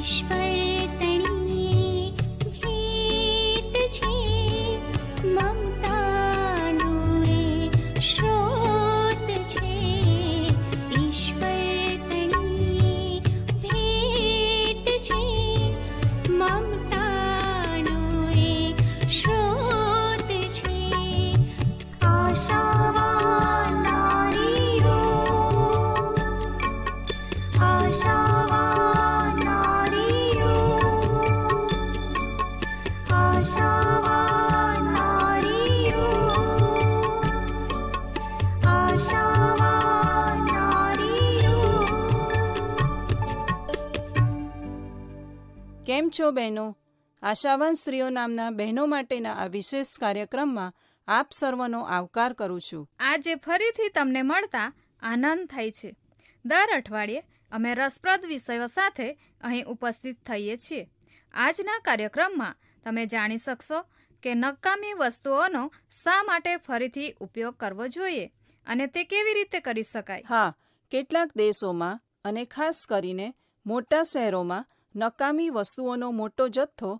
ich bin. બહેનો આશાવાન સ્ત્રીઓ નામના બહેનો માટેના આ વિશેષ કાર્યક્રમમાં આપ સર્વનો આવકાર કરું છું આજે ફરીથી તમને મળતા આનંદ થાય છે દર અઠવાડિયે અમે રસપ્રદ વિષયો સાથે અહીં ઉપસ્થિત થઈએ છીએ આજના કાર્યક્રમમાં તમે જાણી શકશો કે નકામી વસ્તુઓનો શા માટે ફરીથી ઉપયોગ કરવો જોઈએ અને તે કેવી રીતે કરી શકાય હા કેટલાક દેશોમાં અને ખાસ કરીને મોટા શહેરોમાં નકામી વસ્તુઓનો મોટો જથ્થો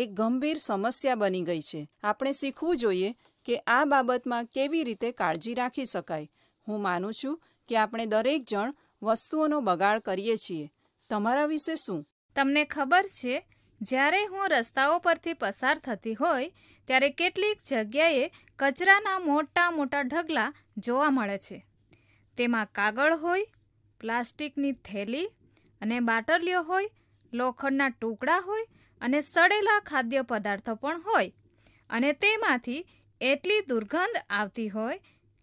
એક ગંભીર સમસ્યા બની ગઈ છે આપણે શીખવું જોઈએ કે આ બાબતમાં કેવી રીતે કાળજી રાખી શકાય હું માનું છું કે આપણે દરેક જણ વસ્તુઓનો બગાડ કરીએ છીએ તમારા વિશે શું તમને ખબર છે જ્યારે હું રસ્તાઓ પરથી પસાર થતી હોય ત્યારે કેટલીક જગ્યાએ કચરાના મોટા મોટા ઢગલા જોવા મળે છે તેમાં કાગળ હોય પ્લાસ્ટિકની થેલી અને બાટલીઓ હોય લોખંડના ટુકડા હોય અને સડેલા ખાદ્ય પદાર્થો પણ હોય અને તેમાંથી એટલી દુર્ગંધ આવતી હોય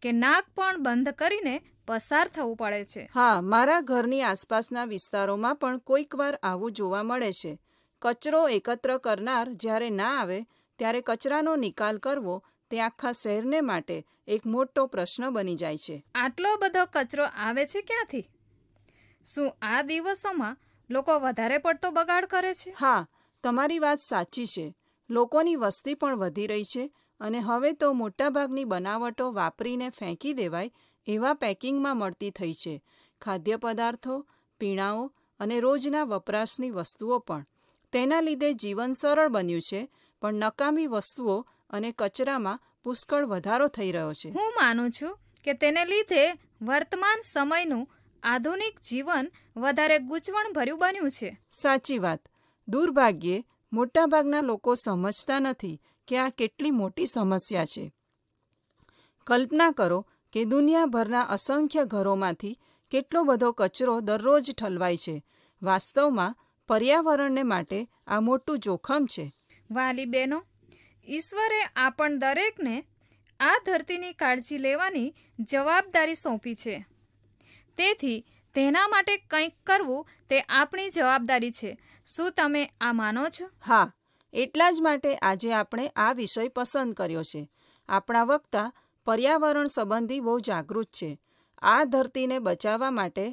કે નાક પણ બંધ કરીને પસાર થવું પડે છે હા મારા ઘરની આસપાસના વિસ્તારોમાં પણ કોઈક વાર આવું જોવા મળે છે કચરો એકત્ર કરનાર જ્યારે ના આવે ત્યારે કચરાનો નિકાલ કરવો તે આખા શહેરને માટે એક મોટો પ્રશ્ન બની જાય છે આટલો બધો કચરો આવે છે ક્યાંથી શું આ દિવસોમાં લોકો વધારે પડતો બગાડ કરે છે હા તમારી વાત સાચી છે લોકોની વસ્તી પણ વધી રહી છે અને હવે તો મોટાભાગની બનાવટો વાપરીને ફેંકી દેવાય એવા પેકિંગમાં મળતી થઈ છે ખાદ્ય પદાર્થો પીણાઓ અને રોજના વપરાશની વસ્તુઓ પણ તેના લીધે જીવન સરળ બન્યું છે પણ નકામી વસ્તુઓ અને કચરામાં પુષ્કળ વધારો થઈ રહ્યો છે હું માનું છું કે તેને લીધે વર્તમાન સમયનું આધુનિક જીવન વધારે ગૂંચવણભર્યું બન્યું છે સાચી વાત દુર્ભાગ્યે મોટાભાગના લોકો સમજતા નથી કે આ કેટલી મોટી સમસ્યા છે કલ્પના કરો કે દુનિયાભરના અસંખ્ય ઘરોમાંથી કેટલો બધો કચરો દરરોજ ઠલવાય છે વાસ્તવમાં પર્યાવરણને માટે આ મોટું જોખમ છે વાલી બહેનો ઈશ્વરે આપણ દરેકને આ ધરતીની કાળજી લેવાની જવાબદારી સોંપી છે તેથી તેના માટે કંઈક કરવું તે આપણી જવાબદારી છે શું તમે આ માનો છો હા એટલા જ માટે આજે આપણે આ વિષય પસંદ કર્યો છે આપણા વક્તા પર્યાવરણ સંબંધી બહુ જાગૃત છે આ ધરતીને બચાવવા માટે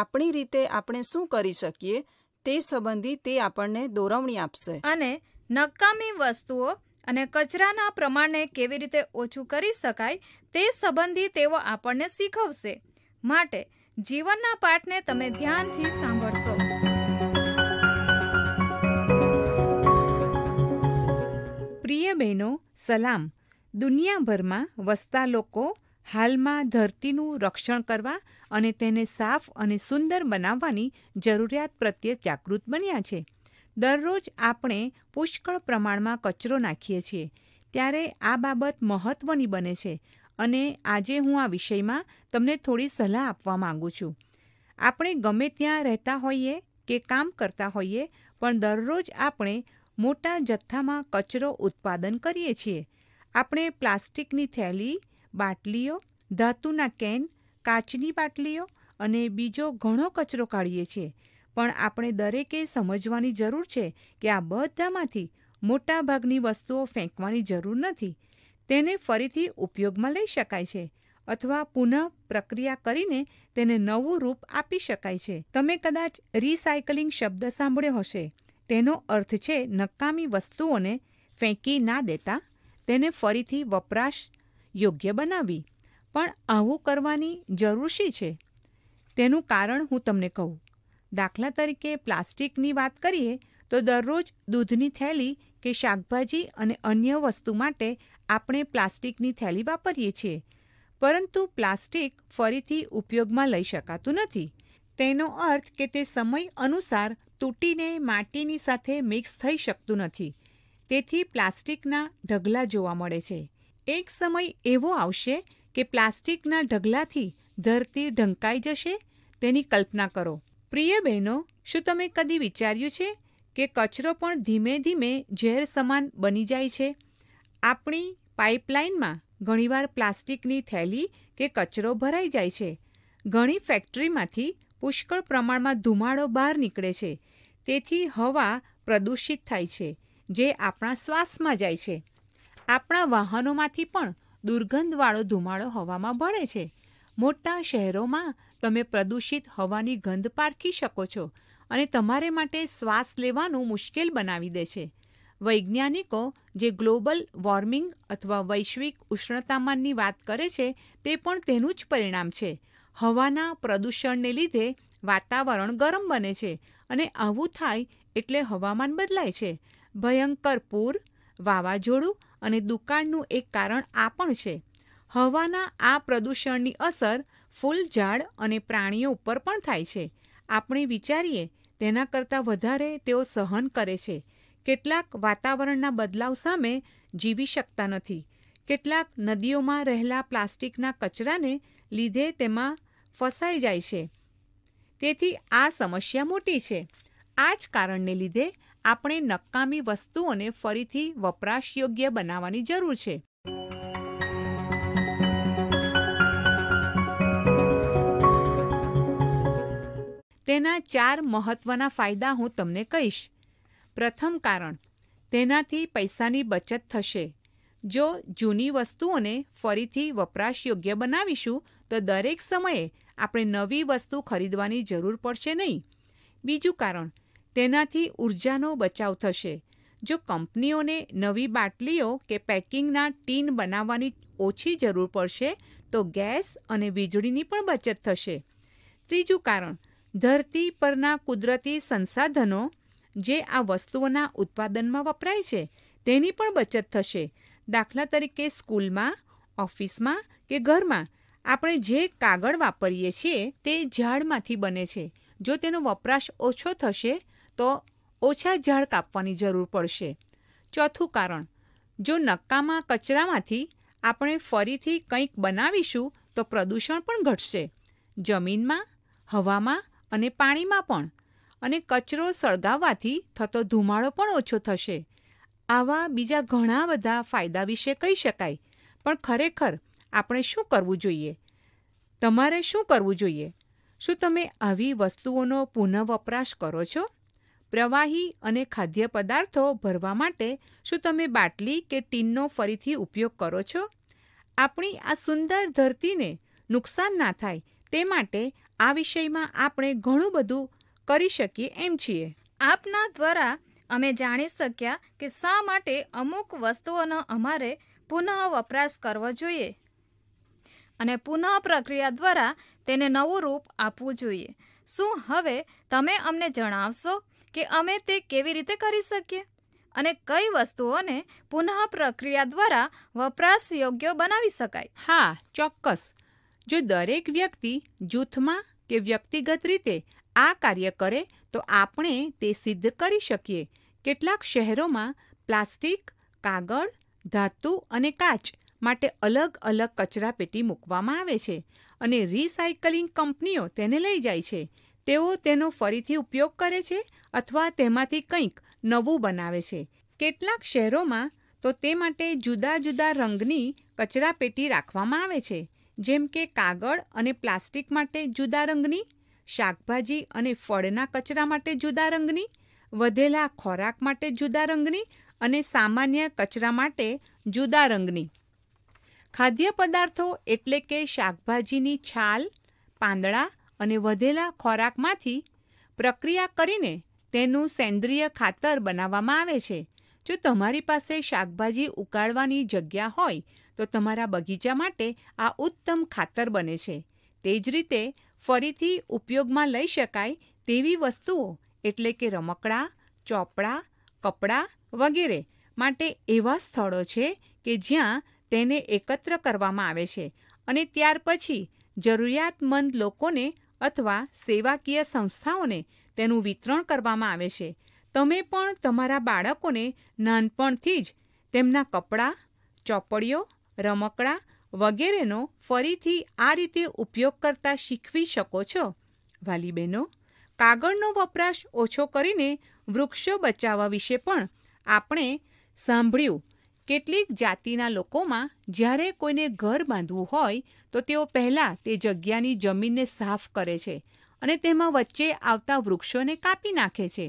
આપણી રીતે આપણે શું કરી શકીએ તે સંબંધી તે આપણને દોરવણી આપશે અને નકામી વસ્તુઓ અને કચરાના પ્રમાણને કેવી રીતે ઓછું કરી શકાય તે સંબંધી તેઓ આપણને શીખવશે માટે જીવનના પાઠને તમે ધ્યાનથી સાંભળશો પ્રિય બહેનો સલામ દુનિયાભરમાં વસતા લોકો હાલમાં ધરતીનું રક્ષણ કરવા અને તેને સાફ અને સુંદર બનાવવાની જરૂરિયાત પ્રત્યે જાગૃત બન્યા છે દરરોજ આપણે પુષ્કળ પ્રમાણમાં કચરો નાખીએ છીએ ત્યારે આ બાબત મહત્ત્વની બને છે અને આજે હું આ વિષયમાં તમને થોડી સલાહ આપવા માંગુ છું આપણે ગમે ત્યાં રહેતા હોઈએ કે કામ કરતા હોઈએ પણ દરરોજ આપણે મોટા જથ્થામાં કચરો ઉત્પાદન કરીએ છીએ આપણે પ્લાસ્ટિકની થેલી બાટલીઓ ધાતુના કેન કાચની બાટલીઓ અને બીજો ઘણો કચરો કાઢીએ છીએ પણ આપણે દરેકે સમજવાની જરૂર છે કે આ બધામાંથી મોટાભાગની વસ્તુઓ ફેંકવાની જરૂર નથી તેને ફરીથી ઉપયોગમાં લઈ શકાય છે અથવા પુનઃ પ્રક્રિયા કરીને તેને નવું રૂપ આપી શકાય છે તમે કદાચ રિસાયકલિંગ શબ્દ સાંભળ્યો હશે તેનો અર્થ છે નકામી વસ્તુઓને ફેંકી ના દેતા તેને ફરીથી વપરાશ યોગ્ય બનાવી પણ આવું કરવાની જરૂર શી છે તેનું કારણ હું તમને કહું દાખલા તરીકે પ્લાસ્ટિકની વાત કરીએ તો દરરોજ દૂધની થેલી કે શાકભાજી અને અન્ય વસ્તુ માટે આપણે પ્લાસ્ટિકની થેલી વાપરીએ છીએ પરંતુ પ્લાસ્ટિક ફરીથી ઉપયોગમાં લઈ શકાતું નથી તેનો અર્થ કે તે સમય અનુસાર તૂટીને માટીની સાથે મિક્સ થઈ શકતું નથી તેથી પ્લાસ્ટિકના ઢગલા જોવા મળે છે એક સમય એવો આવશે કે પ્લાસ્ટિકના ઢગલાથી ધરતી ઢંકાઈ જશે તેની કલ્પના કરો પ્રિય બહેનો શું તમે કદી વિચાર્યું છે કે કચરો પણ ધીમે ધીમે ઝેર સમાન બની જાય છે આપણી પાઇપલાઇનમાં ઘણીવાર પ્લાસ્ટિકની થેલી કે કચરો ભરાઈ જાય છે ઘણી ફેક્ટરીમાંથી પુષ્કળ પ્રમાણમાં ધુમાડો બહાર નીકળે છે તેથી હવા પ્રદૂષિત થાય છે જે આપણા શ્વાસમાં જાય છે આપણા વાહનોમાંથી પણ દુર્ગંધવાળો ધુમાડો હવામાં ભળે છે મોટા શહેરોમાં તમે પ્રદૂષિત હવાની ગંધ પારખી શકો છો અને તમારે માટે શ્વાસ લેવાનું મુશ્કેલ બનાવી દે છે વૈજ્ઞાનિકો જે ગ્લોબલ વોર્મિંગ અથવા વૈશ્વિક ઉષ્ણતામાનની વાત કરે છે તે પણ તેનું જ પરિણામ છે હવાના પ્રદૂષણને લીધે વાતાવરણ ગરમ બને છે અને આવું થાય એટલે હવામાન બદલાય છે ભયંકર પૂર વાવાઝોડું અને દુકાળનું એક કારણ આ પણ છે હવાના આ પ્રદૂષણની અસર ફૂલ ઝાડ અને પ્રાણીઓ ઉપર પણ થાય છે આપણે વિચારીએ તેના કરતાં વધારે તેઓ સહન કરે છે કેટલાક વાતાવરણના બદલાવ સામે જીવી શકતા નથી કેટલાક નદીઓમાં રહેલા પ્લાસ્ટિકના કચરાને લીધે તેમાં ફસાઈ જાય છે તેથી આ સમસ્યા મોટી છે આ જ કારણને લીધે આપણે નકામી વસ્તુઓને ફરીથી વપરાશ યોગ્ય બનાવવાની જરૂર છે તેના ચાર મહત્વના ફાયદા હું તમને કહીશ પ્રથમ કારણ તેનાથી પૈસાની બચત થશે જો જૂની વસ્તુઓને ફરીથી વપરાશ યોગ્ય બનાવીશું તો દરેક સમયે આપણે નવી વસ્તુ ખરીદવાની જરૂર પડશે નહીં બીજું કારણ તેનાથી ઊર્જાનો બચાવ થશે જો કંપનીઓને નવી બાટલીઓ કે પેકિંગના ટીન બનાવવાની ઓછી જરૂર પડશે તો ગેસ અને વીજળીની પણ બચત થશે ત્રીજું કારણ ધરતી પરના કુદરતી સંસાધનો જે આ વસ્તુઓના ઉત્પાદનમાં વપરાય છે તેની પણ બચત થશે દાખલા તરીકે સ્કૂલમાં ઓફિસમાં કે ઘરમાં આપણે જે કાગળ વાપરીએ છીએ તે ઝાડમાંથી બને છે જો તેનો વપરાશ ઓછો થશે તો ઓછા ઝાડ કાપવાની જરૂર પડશે ચોથું કારણ જો નક્કામાં કચરામાંથી આપણે ફરીથી કંઈક બનાવીશું તો પ્રદૂષણ પણ ઘટશે જમીનમાં હવામાં અને પાણીમાં પણ અને કચરો સળગાવવાથી થતો ધુમાડો પણ ઓછો થશે આવા બીજા ઘણા બધા ફાયદા વિશે કહી શકાય પણ ખરેખર આપણે શું કરવું જોઈએ તમારે શું કરવું જોઈએ શું તમે આવી વસ્તુઓનો પુનઃવપરાશ કરો છો પ્રવાહી અને ખાદ્ય પદાર્થો ભરવા માટે શું તમે બાટલી કે ટીનનો ફરીથી ઉપયોગ કરો છો આપણી આ સુંદર ધરતીને નુકસાન ના થાય તે માટે આ વિષયમાં આપણે ઘણું બધું કરી શકીએ એમ છીએ આપના દ્વારા અમે જાણી શક્યા કે શા માટે અમુક વસ્તુઓનો અમારે પુનઃ વપરાશ કરવો જોઈએ અને પુનઃ પ્રક્રિયા દ્વારા તેને નવું રૂપ આપવું જોઈએ શું હવે તમે અમને જણાવશો કે અમે તે કેવી રીતે કરી શકીએ અને કઈ વસ્તુઓને પુનઃ પ્રક્રિયા દ્વારા વપરાશ યોગ્ય બનાવી શકાય હા ચોક્કસ જો દરેક વ્યક્તિ જૂથમાં કે વ્યક્તિગત રીતે આ કાર્ય કરે તો આપણે તે સિદ્ધ કરી શકીએ કેટલાક શહેરોમાં પ્લાસ્ટિક કાગળ ધાતુ અને કાચ માટે અલગ અલગ કચરાપેટી મૂકવામાં આવે છે અને રિસાયકલિંગ કંપનીઓ તેને લઈ જાય છે તેઓ તેનો ફરીથી ઉપયોગ કરે છે અથવા તેમાંથી કંઈક નવું બનાવે છે કેટલાક શહેરોમાં તો તે માટે જુદા જુદા રંગની કચરાપેટી રાખવામાં આવે છે જેમ કે કાગળ અને પ્લાસ્ટિક માટે જુદા રંગની શાકભાજી અને ફળના કચરા માટે જુદા રંગની વધેલા ખોરાક માટે જુદા રંગની અને સામાન્ય કચરા માટે જુદા રંગની ખાદ્ય પદાર્થો એટલે કે શાકભાજીની છાલ પાંદડા અને વધેલા ખોરાકમાંથી પ્રક્રિયા કરીને તેનું સેન્દ્રિય ખાતર બનાવવામાં આવે છે જો તમારી પાસે શાકભાજી ઉકાળવાની જગ્યા હોય તો તમારા બગીચા માટે આ ઉત્તમ ખાતર બને છે તે જ રીતે ફરીથી ઉપયોગમાં લઈ શકાય તેવી વસ્તુઓ એટલે કે રમકડાં ચોપડા કપડાં વગેરે માટે એવા સ્થળો છે કે જ્યાં તેને એકત્ર કરવામાં આવે છે અને ત્યાર પછી જરૂરિયાતમંદ લોકોને અથવા સેવાકીય સંસ્થાઓને તેનું વિતરણ કરવામાં આવે છે તમે પણ તમારા બાળકોને નાનપણથી જ તેમના કપડાં ચોપડીઓ રમકડાં વગેરેનો ફરીથી આ રીતે ઉપયોગ કરતા શીખવી શકો છો વાલી કાગળનો વપરાશ ઓછો કરીને વૃક્ષો બચાવવા વિશે પણ આપણે સાંભળ્યું કેટલીક જાતિના લોકોમાં જ્યારે કોઈને ઘર બાંધવું હોય તો તેઓ પહેલાં તે જગ્યાની જમીનને સાફ કરે છે અને તેમાં વચ્ચે આવતા વૃક્ષોને કાપી નાખે છે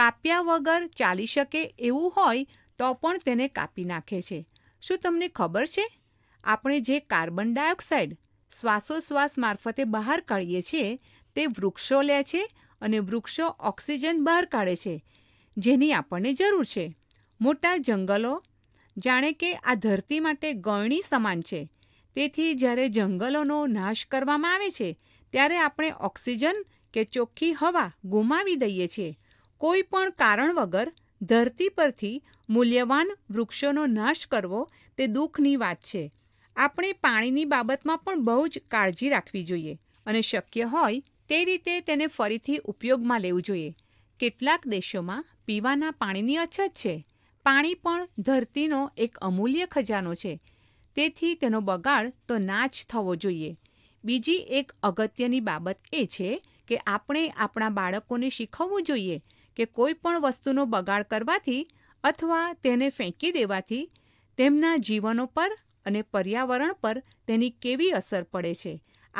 કાપ્યા વગર ચાલી શકે એવું હોય તો પણ તેને કાપી નાખે છે શું તમને ખબર છે આપણે જે કાર્બન ડાયોક્સાઇડ શ્વાસોશ્વાસ મારફતે બહાર કાઢીએ છીએ તે વૃક્ષો લે છે અને વૃક્ષો ઓક્સિજન બહાર કાઢે છે જેની આપણને જરૂર છે મોટા જંગલો જાણે કે આ ધરતી માટે ગણી સમાન છે તેથી જ્યારે જંગલોનો નાશ કરવામાં આવે છે ત્યારે આપણે ઓક્સિજન કે ચોખ્ખી હવા ગુમાવી દઈએ છીએ કોઈ પણ કારણ વગર ધરતી પરથી મૂલ્યવાન વૃક્ષોનો નાશ કરવો તે દુઃખની વાત છે આપણે પાણીની બાબતમાં પણ બહુ જ કાળજી રાખવી જોઈએ અને શક્ય હોય તે રીતે તેને ફરીથી ઉપયોગમાં લેવું જોઈએ કેટલાક દેશોમાં પીવાના પાણીની અછત છે પાણી પણ ધરતીનો એક અમૂલ્ય ખજાનો છે તેથી તેનો બગાડ તો ના જ થવો જોઈએ બીજી એક અગત્યની બાબત એ છે કે આપણે આપણા બાળકોને શીખવવું જોઈએ કે કોઈ પણ વસ્તુનો બગાડ કરવાથી અથવા તેને ફેંકી દેવાથી તેમના જીવનો પર અને પર્યાવરણ પર તેની કેવી અસર પડે છે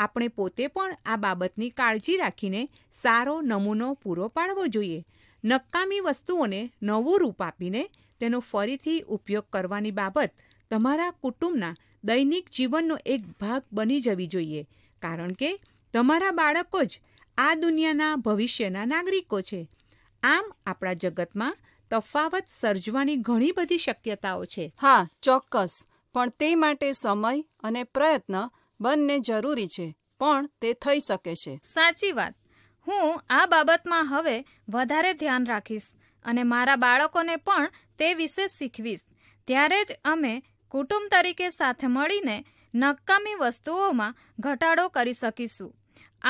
આપણે પોતે પણ આ બાબતની કાળજી રાખીને સારો નમૂનો પૂરો પાડવો જોઈએ નકામી વસ્તુઓને નવું રૂપ આપીને તેનો ફરીથી ઉપયોગ કરવાની બાબત તમારા કુટુંબના દૈનિક જીવનનો એક ભાગ બની જવી જોઈએ કારણ કે તમારા બાળકો જ આ દુનિયાના ભવિષ્યના નાગરિકો છે આમ આપણા જગતમાં તફાવત સર્જવાની ઘણી બધી શક્યતાઓ છે હા ચોક્કસ પણ તે માટે સમય અને પ્રયત્ન બંને જરૂરી છે પણ તે થઈ શકે છે સાચી વાત હું આ બાબતમાં હવે વધારે ધ્યાન રાખીશ અને મારા બાળકોને પણ તે વિશે શીખવીશ ત્યારે જ અમે કુટુંબ તરીકે સાથે મળીને નકામી વસ્તુઓમાં ઘટાડો કરી શકીશું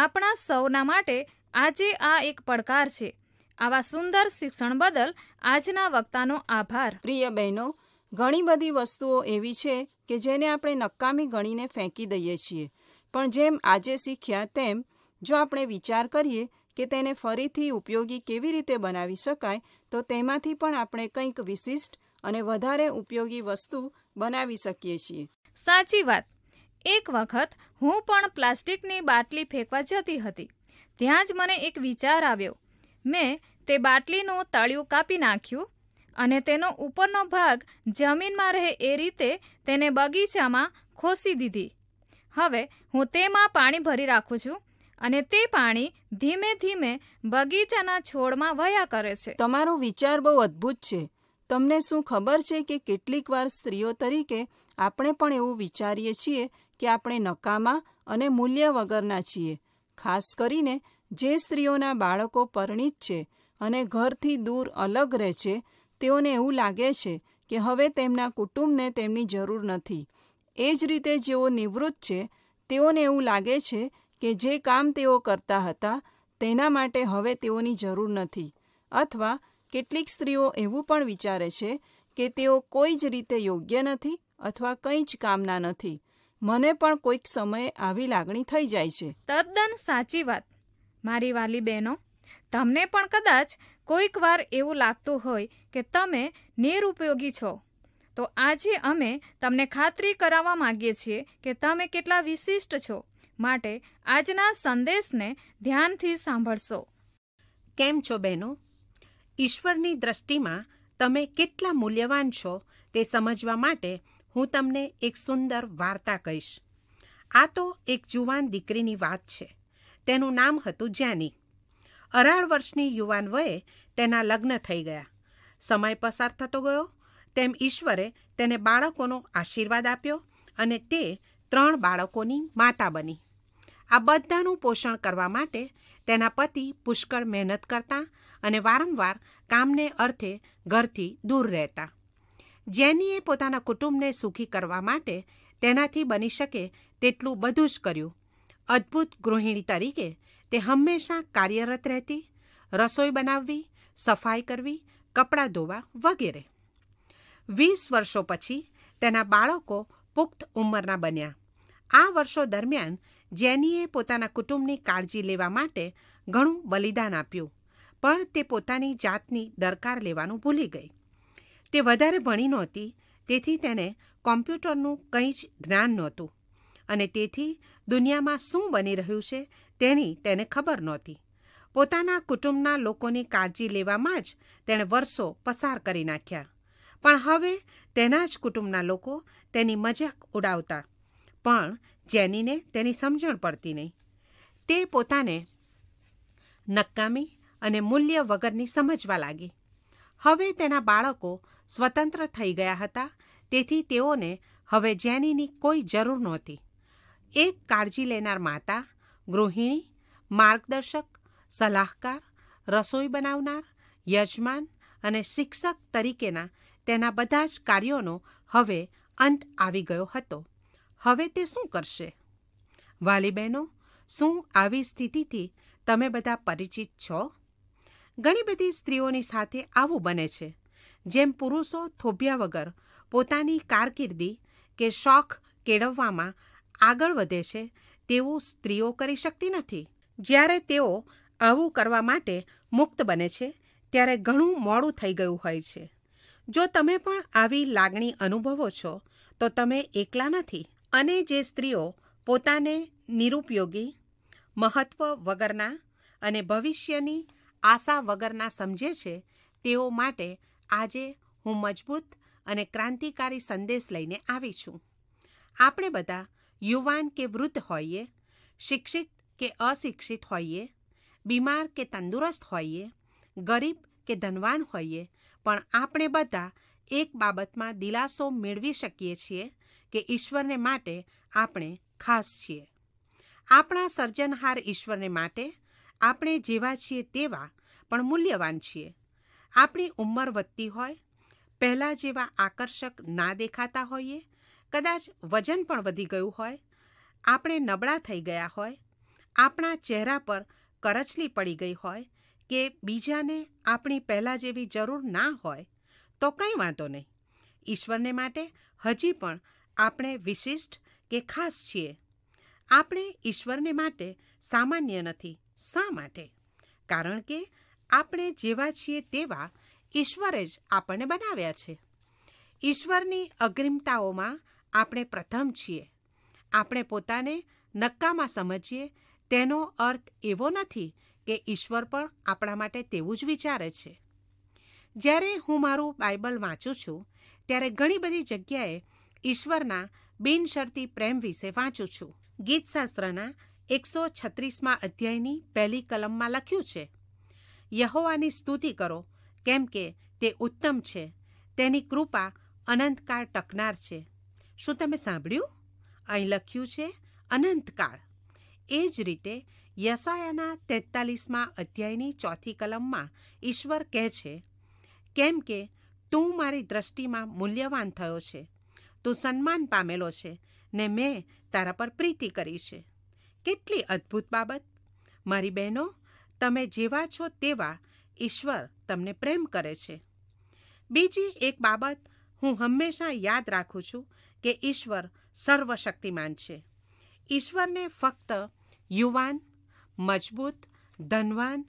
આપણા સૌના માટે આજે આ એક પડકાર છે આવા સુંદર શિક્ષણ બદલ આજના વક્તાનો આભાર પ્રિય બહેનો ઘણી બધી વસ્તુઓ એવી છે કે જેને આપણે નકામી ગણીને ફેંકી દઈએ છીએ પણ જેમ આજે શીખ્યા તેમ જો આપણે વિચાર કરીએ કે તેને ફરીથી ઉપયોગી કેવી રીતે બનાવી શકાય તો તેમાંથી પણ આપણે કંઈક વિશિષ્ટ અને વધારે ઉપયોગી વસ્તુ બનાવી શકીએ છીએ સાચી વાત એક વખત હું પણ પ્લાસ્ટિકની બાટલી ફેંકવા જતી હતી ત્યાં જ મને એક વિચાર આવ્યો મેં તે બાટલીનું તળિયું કાપી નાખ્યું અને તેનો ઉપરનો ભાગ જમીનમાં રહે એ રીતે તેને બગીચામાં ખોસી દીધી હવે હું તેમાં પાણી ભરી રાખું છું અને તે પાણી ધીમે ધીમે બગીચાના છોડમાં વયા કરે છે તમારો વિચાર બહુ અદ્ભુત છે તમને શું ખબર છે કે કેટલીક વાર સ્ત્રીઓ તરીકે આપણે પણ એવું વિચારીએ છીએ કે આપણે નકામા અને મૂલ્ય વગરના છીએ ખાસ કરીને જે સ્ત્રીઓના બાળકો પરણિત છે અને ઘરથી દૂર અલગ રહે છે તેઓને એવું લાગે છે કે હવે તેમના કુટુંબને તેમની જરૂર નથી એ જ રીતે જેઓ નિવૃત્ત છે તેઓને એવું લાગે છે કે જે કામ તેઓ કરતા હતા તેના માટે હવે તેઓની જરૂર નથી અથવા કેટલીક સ્ત્રીઓ એવું પણ વિચારે છે કે તેઓ કોઈ જ રીતે યોગ્ય નથી અથવા કંઈ જ કામના નથી મને પણ કોઈક સમયે આવી લાગણી થઈ જાય છે તદ્દન સાચી વાત મારી વાલી બહેનો તમને પણ કદાચ કોઈક વાર એવું લાગતું હોય કે તમે નિરુપયોગી છો તો આજે અમે તમને ખાતરી કરાવવા માગીએ છીએ કે તમે કેટલા વિશિષ્ટ છો માટે આજના સંદેશને ધ્યાનથી સાંભળશો કેમ છો બહેનો ઈશ્વરની દ્રષ્ટિમાં તમે કેટલા મૂલ્યવાન છો તે સમજવા માટે હું તમને એક સુંદર વાર્તા કહીશ આ તો એક જુવાન દીકરીની વાત છે તેનું નામ હતું જ્યાની અઢાર વર્ષની યુવાન વયે તેના લગ્ન થઈ ગયા સમય પસાર થતો ગયો તેમ ઈશ્વરે તેને બાળકોનો આશીર્વાદ આપ્યો અને તે ત્રણ બાળકોની માતા બની આ બધાનું પોષણ કરવા માટે તેના પતિ પુષ્કળ મહેનત કરતા અને વારંવાર કામને અર્થે ઘરથી દૂર રહેતા જેનીએ પોતાના કુટુંબને સુખી કરવા માટે તેનાથી બની શકે તેટલું બધું જ કર્યું અદ્ભુત ગૃહિણી તરીકે તે હંમેશા કાર્યરત રહેતી રસોઈ બનાવવી સફાઈ કરવી કપડાં ધોવા વગેરે વીસ વર્ષો પછી તેના બાળકો પુખ્ત ઉંમરના બન્યા આ વર્ષો દરમિયાન જેનીએ પોતાના કુટુંબની કાળજી લેવા માટે ઘણું બલિદાન આપ્યું પણ તે પોતાની જાતની દરકાર લેવાનું ભૂલી ગઈ તે વધારે ભણી નહોતી તેથી તેને કોમ્પ્યુટરનું કંઈ જ જ્ઞાન નહોતું અને તેથી દુનિયામાં શું બની રહ્યું છે તેની તેને ખબર નહોતી પોતાના કુટુંબના લોકોની કાળજી લેવામાં જ તેણે વર્ષો પસાર કરી નાખ્યા પણ હવે તેના જ કુટુંબના લોકો તેની મજાક ઉડાવતા પણ જેનીને તેની સમજણ પડતી નહીં તે પોતાને નકામી અને મૂલ્ય વગરની સમજવા લાગી હવે તેના બાળકો સ્વતંત્ર થઈ ગયા હતા તેથી તેઓને હવે જેનીની કોઈ જરૂર નહોતી એક કાળજી લેનાર માતા ગૃહિણી માર્ગદર્શક સલાહકાર રસોઈ બનાવનાર યજમાન અને શિક્ષક તરીકેના તેના બધા જ કાર્યોનો હવે અંત આવી ગયો હતો હવે તે શું કરશે વાલીબહેનો શું આવી સ્થિતિથી તમે બધા પરિચિત છો ઘણી બધી સ્ત્રીઓની સાથે આવું બને છે જેમ પુરુષો થોભ્યા વગર પોતાની કારકિર્દી કે શોખ કેળવવામાં આગળ વધે છે તેવું સ્ત્રીઓ કરી શકતી નથી જ્યારે તેઓ આવું કરવા માટે મુક્ત બને છે ત્યારે ઘણું મોડું થઈ ગયું હોય છે જો તમે પણ આવી લાગણી અનુભવો છો તો તમે એકલા નથી અને જે સ્ત્રીઓ પોતાને નિરુપયોગી મહત્વ વગરના અને ભવિષ્યની આશા વગરના સમજે છે તેઓ માટે આજે હું મજબૂત અને ક્રાંતિકારી સંદેશ લઈને આવી છું આપણે બધા યુવાન કે વૃદ્ધ હોઈએ શિક્ષિત કે અશિક્ષિત હોઈએ બીમાર કે તંદુરસ્ત હોઈએ ગરીબ કે ધનવાન હોઈએ પણ આપણે બધા એક બાબતમાં દિલાસો મેળવી શકીએ છીએ કે ઈશ્વરને માટે આપણે ખાસ છીએ આપણા સર્જનહાર ઈશ્વરને માટે આપણે જેવા છીએ તેવા પણ મૂલ્યવાન છીએ આપણી ઉંમર વધતી હોય પહેલાં જેવા આકર્ષક ના દેખાતા હોઈએ કદાચ વજન પણ વધી ગયું હોય આપણે નબળા થઈ ગયા હોય આપણા ચહેરા પર કરચલી પડી ગઈ હોય કે બીજાને આપણી પહેલાં જેવી જરૂર ના હોય તો કંઈ વાંધો નહીં ઈશ્વરને માટે હજી પણ આપણે વિશિષ્ટ કે ખાસ છીએ આપણે ઈશ્વરને માટે સામાન્ય નથી શા માટે કારણ કે આપણે જેવા છીએ તેવા ઈશ્વરે જ આપણને બનાવ્યા છે ઈશ્વરની અગ્રિમતાઓમાં આપણે પ્રથમ છીએ આપણે પોતાને નક્કામાં સમજીએ તેનો અર્થ એવો નથી કે ઈશ્વર પણ આપણા માટે તેવું જ વિચારે છે જ્યારે હું મારું બાઇબલ વાંચું છું ત્યારે ઘણી બધી જગ્યાએ ઈશ્વરના બિનશરતી પ્રેમ વિશે વાંચું છું ગીતશાસ્ત્રના એકસો છત્રીસમાં અધ્યાયની પહેલી કલમમાં લખ્યું છે યહોવાની સ્તુતિ કરો કેમ કે તે ઉત્તમ છે તેની કૃપા અનંતકાળ ટકનાર છે શું તમે સાંભળ્યું અહીં લખ્યું છે અનંતકાળ એ જ રીતે યસાયાના તેતાલીસમાં અધ્યાયની ચોથી કલમમાં ઈશ્વર કહે છે કેમ કે તું મારી દ્રષ્ટિમાં મૂલ્યવાન થયો છે તું સન્માન પામેલો છે ને મેં તારા પર પ્રીતિ કરી છે કેટલી અદ્ભુત બાબત મારી બહેનો તમે જેવા છો તેવા ઈશ્વર તમને પ્રેમ કરે છે બીજી એક બાબત હું હંમેશા યાદ રાખું છું કે ઈશ્વર સર્વશક્તિમાન છે ઈશ્વરને ફક્ત યુવાન મજબૂત ધનવાન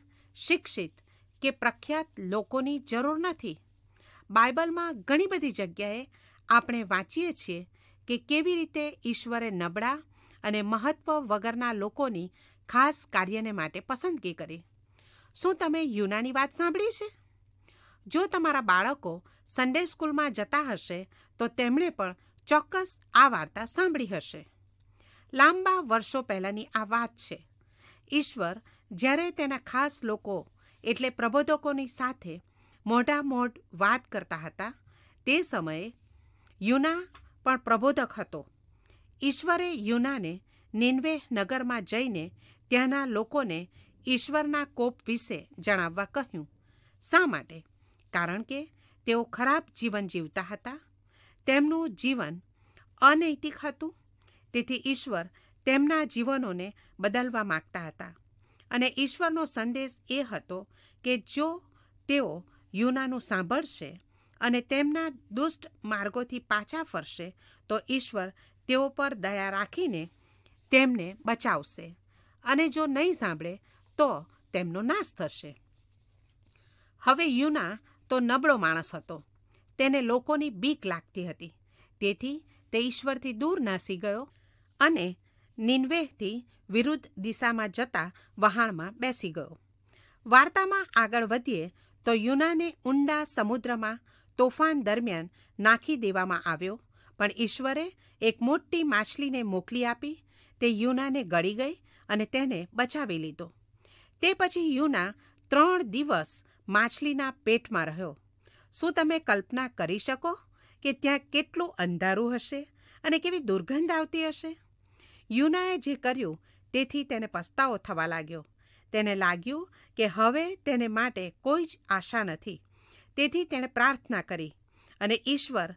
શિક્ષિત કે પ્રખ્યાત લોકોની જરૂર નથી બાઇબલમાં ઘણી બધી જગ્યાએ આપણે વાંચીએ છીએ કે કેવી રીતે ઈશ્વરે નબળા અને મહત્વ વગરના લોકોની ખાસ કાર્યને માટે પસંદગી કરી શું તમે યુનાની વાત સાંભળી છે જો તમારા બાળકો સન્ડે સ્કૂલમાં જતા હશે તો તેમણે પણ ચોક્કસ આ વાર્તા સાંભળી હશે લાંબા વર્ષો પહેલાંની આ વાત છે ઈશ્વર જ્યારે તેના ખાસ લોકો એટલે પ્રબોધકોની સાથે મોઢા મોઢામોઢ વાત કરતા હતા તે સમયે યુના પણ પ્રબોધક હતો ઈશ્વરે યુનાને નિન્વે નગરમાં જઈને ત્યાંના લોકોને ઈશ્વરના કોપ વિશે જણાવવા કહ્યું શા માટે કારણ કે તેઓ ખરાબ જીવન જીવતા હતા તેમનું જીવન અનૈતિક હતું તેથી ઈશ્વર તેમના જીવનોને બદલવા માગતા હતા અને ઈશ્વરનો સંદેશ એ હતો કે જો તેઓ યુનાનું સાંભળશે અને તેમના દુષ્ટ માર્ગોથી પાછા ફરશે તો ઈશ્વર તેઓ પર દયા રાખીને તેમને બચાવશે અને જો નહીં સાંભળે તો તેમનો નાશ થશે હવે યુના તો નબળો માણસ હતો તેને લોકોની બીક લાગતી હતી તેથી તે ઈશ્વરથી દૂર નાસી ગયો અને નિન્વેહથી વિરુદ્ધ દિશામાં જતા વહાણમાં બેસી ગયો વાર્તામાં આગળ વધીએ તો યુનાને ઊંડા સમુદ્રમાં તોફાન દરમિયાન નાખી દેવામાં આવ્યો પણ ઈશ્વરે એક મોટી માછલીને મોકલી આપી તે યુનાને ગળી ગઈ અને તેને બચાવી લીધો તે પછી યુના ત્રણ દિવસ માછલીના પેટમાં રહ્યો શું તમે કલ્પના કરી શકો કે ત્યાં કેટલું અંધારું હશે અને કેવી દુર્ગંધ આવતી હશે યુનાએ જે કર્યું તેથી તેને પસ્તાવો થવા લાગ્યો તેને લાગ્યું કે હવે તેને માટે કોઈ જ આશા નથી તેથી તેણે પ્રાર્થના કરી અને ઈશ્વર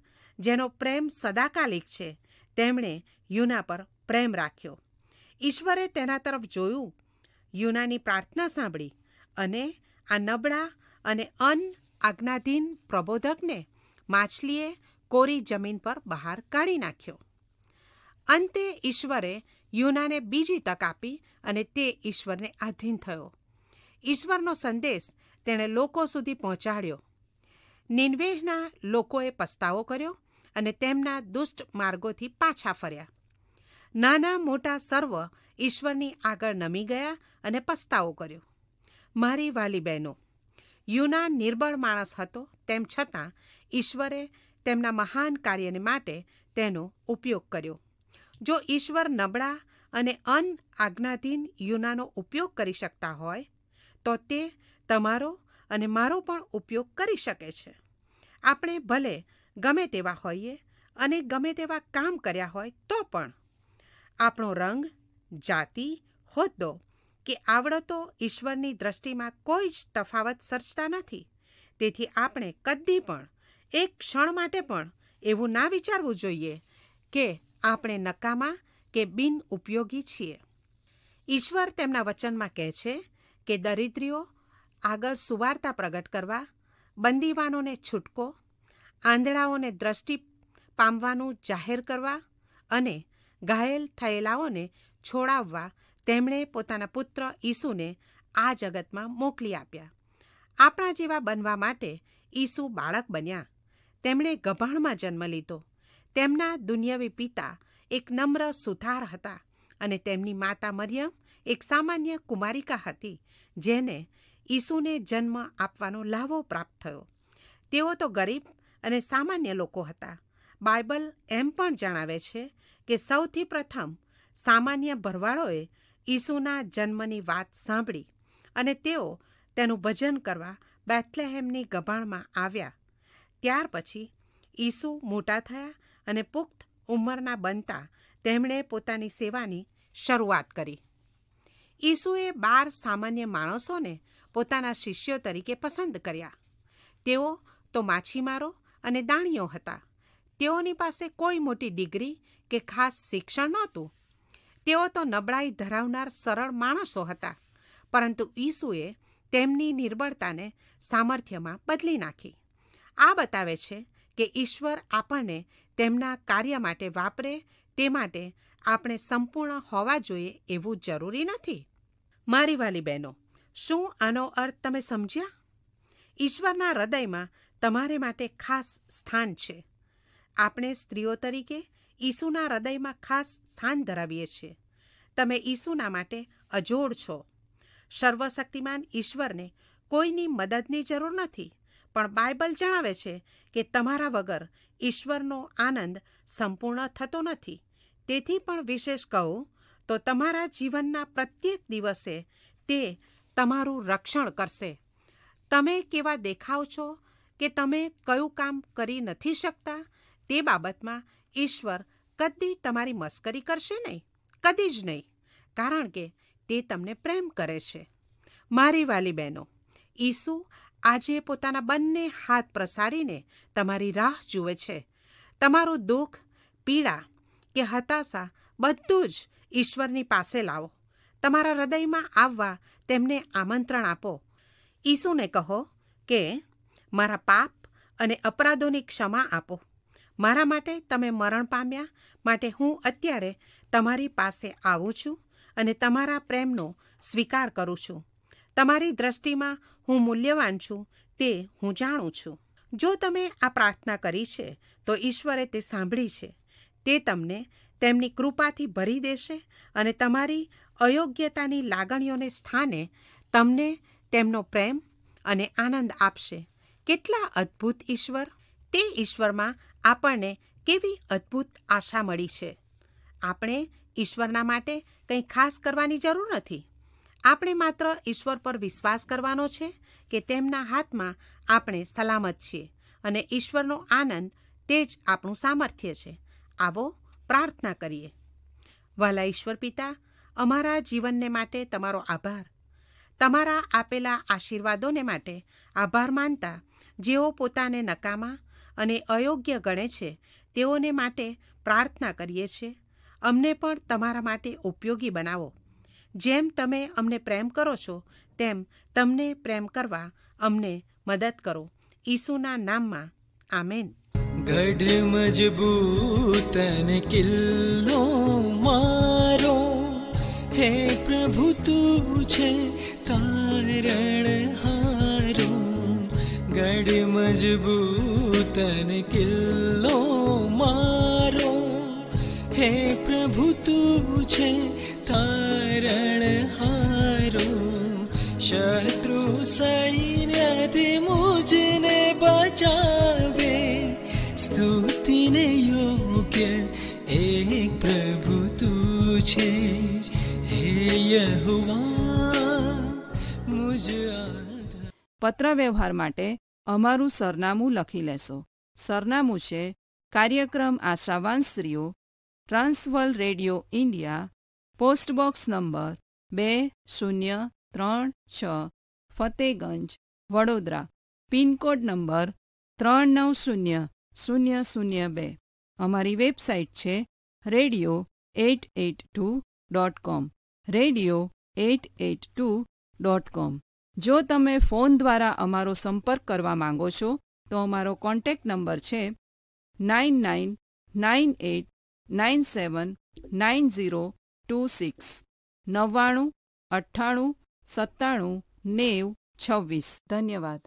જેનો પ્રેમ સદાકાલિક છે તેમણે યુના પર પ્રેમ રાખ્યો ઈશ્વરે તેના તરફ જોયું યુનાની પ્રાર્થના સાંભળી અને આ નબળા અને અન્ન આજ્ઞાધીન પ્રબોધકને માછલીએ કોરી જમીન પર બહાર કાઢી નાખ્યો અંતે ઈશ્વરે યુનાને બીજી તક આપી અને તે ઈશ્વરને આધીન થયો ઈશ્વરનો સંદેશ તેણે લોકો સુધી પહોંચાડ્યો નિન્વેહના લોકોએ પસ્તાવો કર્યો અને તેમના દુષ્ટ માર્ગોથી પાછા ફર્યા નાના મોટા સર્વ ઈશ્વરની આગળ નમી ગયા અને પસ્તાવો કર્યો મારી વાલી બહેનો યુના નિર્બળ માણસ હતો તેમ છતાં ઈશ્વરે તેમના મહાન કાર્યને માટે તેનો ઉપયોગ કર્યો જો ઈશ્વર નબળા અને અન આજ્ઞાધીન યુનાનો ઉપયોગ કરી શકતા હોય તો તે તમારો અને મારો પણ ઉપયોગ કરી શકે છે આપણે ભલે ગમે તેવા હોઈએ અને ગમે તેવા કામ કર્યા હોય તો પણ આપણો રંગ જાતિ હોદ્દો કે આવડતો ઈશ્વરની દ્રષ્ટિમાં કોઈ જ તફાવત સર્જતા નથી તેથી આપણે કદી પણ એક ક્ષણ માટે પણ એવું ના વિચારવું જોઈએ કે આપણે નકામા કે બિન ઉપયોગી છીએ ઈશ્વર તેમના વચનમાં કહે છે કે દરિદ્રીઓ આગળ સુવાર્તા પ્રગટ કરવા બંદીવાનોને છૂટકો આંધળાઓને દ્રષ્ટિ પામવાનું જાહેર કરવા અને ઘાયલ થયેલાઓને છોડાવવા તેમણે પોતાના પુત્ર ઈસુને આ જગતમાં મોકલી આપ્યા આપણા જેવા બનવા માટે ઈસુ બાળક બન્યા તેમણે ગભાણમાં જન્મ લીધો તેમના દુનિયાવી પિતા એક નમ્ર સુથાર હતા અને તેમની માતા મરિયમ એક સામાન્ય કુમારિકા હતી જેને ઈસુને જન્મ આપવાનો લાહવો પ્રાપ્ત થયો તેઓ તો ગરીબ અને સામાન્ય લોકો હતા બાઇબલ એમ પણ જણાવે છે કે સૌથી પ્રથમ સામાન્ય ભરવાડોએ ઈસુના જન્મની વાત સાંભળી અને તેઓ તેનું ભજન કરવા બેથલેહેમની ગભાણમાં આવ્યા ત્યાર પછી ઈસુ મોટા થયા અને પુખ્ત ઉંમરના બનતા તેમણે પોતાની સેવાની શરૂઆત કરી ઈસુએ બાર સામાન્ય માણસોને પોતાના શિષ્યો તરીકે પસંદ કર્યા તેઓ તો માછીમારો અને દાણીઓ હતા તેઓની પાસે કોઈ મોટી ડિગ્રી કે ખાસ શિક્ષણ નહોતું તેઓ તો નબળાઈ ધરાવનાર સરળ માણસો હતા પરંતુ ઈસુએ તેમની નિર્બળતાને સામર્થ્યમાં બદલી નાખી આ બતાવે છે કે ઈશ્વર આપણને તેમના કાર્ય માટે વાપરે તે માટે આપણે સંપૂર્ણ હોવા જોઈએ એવું જરૂરી નથી મારી વાલી બહેનો શું આનો અર્થ તમે સમજ્યા ઈશ્વરના હૃદયમાં તમારે માટે ખાસ સ્થાન છે આપણે સ્ત્રીઓ તરીકે ઈસુના હૃદયમાં ખાસ સ્થાન ધરાવીએ છીએ તમે ઈસુના માટે અજોડ છો સર્વશક્તિમાન ઈશ્વરને કોઈની મદદની જરૂર નથી પણ બાઇબલ જણાવે છે કે તમારા વગર ઈશ્વરનો આનંદ સંપૂર્ણ થતો નથી તેથી પણ વિશેષ કહું તો તમારા જીવનના પ્રત્યેક દિવસે તે તમારું રક્ષણ કરશે તમે કેવા દેખાવ છો કે તમે કયું કામ કરી નથી શકતા તે બાબતમાં ઈશ્વર કદી તમારી મસ્કરી કરશે નહીં કદી જ નહીં કારણ કે તે તમને પ્રેમ કરે છે મારી વાલી બહેનો ઈસુ આજે પોતાના બંને હાથ પ્રસારીને તમારી રાહ જુએ છે તમારું દુઃખ પીડા કે હતાશા બધું જ ઈશ્વરની પાસે લાવો તમારા હૃદયમાં આવવા તેમને આમંત્રણ આપો ઈસુને કહો કે મારા પાપ અને અપરાધોની ક્ષમા આપો મારા માટે તમે મરણ પામ્યા માટે હું અત્યારે તમારી પાસે આવું છું અને તમારા પ્રેમનો સ્વીકાર કરું છું તમારી દ્રષ્ટિમાં હું મૂલ્યવાન છું તે હું જાણું છું જો તમે આ પ્રાર્થના કરી છે તો ઈશ્વરે તે સાંભળી છે તે તમને તેમની કૃપાથી ભરી દેશે અને તમારી અયોગ્યતાની લાગણીઓને સ્થાને તમને તેમનો પ્રેમ અને આનંદ આપશે કેટલા અદ્ભુત ઈશ્વર તે ઈશ્વરમાં આપણને કેવી અદ્ભુત આશા મળી છે આપણે ઈશ્વરના માટે કંઈ ખાસ કરવાની જરૂર નથી આપણે માત્ર ઈશ્વર પર વિશ્વાસ કરવાનો છે કે તેમના હાથમાં આપણે સલામત છીએ અને ઈશ્વરનો આનંદ તે જ આપણું સામર્થ્ય છે આવો પ્રાર્થના કરીએ વહાલા ઈશ્વર પિતા અમારા જીવનને માટે તમારો આભાર તમારા આપેલા આશીર્વાદોને માટે આભાર માનતા જેઓ પોતાને નકામા અને અયોગ્ય ગણે છે તેઓને માટે પ્રાર્થના કરીએ છીએ અમને પણ તમારા માટે ઉપયોગી બનાવો જેમ તમે અમને પ્રેમ કરો છો તેમ તમને પ્રેમ કરવા અમને મદદ કરો ઈસુના નામમાં આમેન ગઢ મજબૂતન કિલ્લો મારો હે પ્રભુ તું છે તારણ હારો ગઢ મજબૂત નૂતન કિલ્લો મારો હે પ્રભુ તું છે તારણ હારો શત્રુ સૈન્યથી મુજને બચાવે સ્તુતિને યોગ્ય એક પ્રભુ તું છે હે યહુવા મુજ પત્ર વ્યવહાર માટે અમારું સરનામું લખી લેશો સરનામું છે કાર્યક્રમ આશાવાન સ્ત્રીઓ Trans World radio India post box number બે શૂન્ય ત્રણ છ ફતેગંજ વડોદરા પિનકોડ નંબર ત્રણ નવ શૂન્ય શૂન્ય શૂન્ય બે અમારી વેબસાઇટ છે radio eight eight two dot com radio eight eight two dot com જો તમે ફોન દ્વારા અમારો સંપર્ક કરવા માંગો છો તો અમારો કોન્ટેક્ટ નંબર છે nine nine nine eight nine seven nine zero two six નવ્વાણું અઠ્ઠાણું સત્તાણું નેવ છવ્વીસ ધન્યવાદ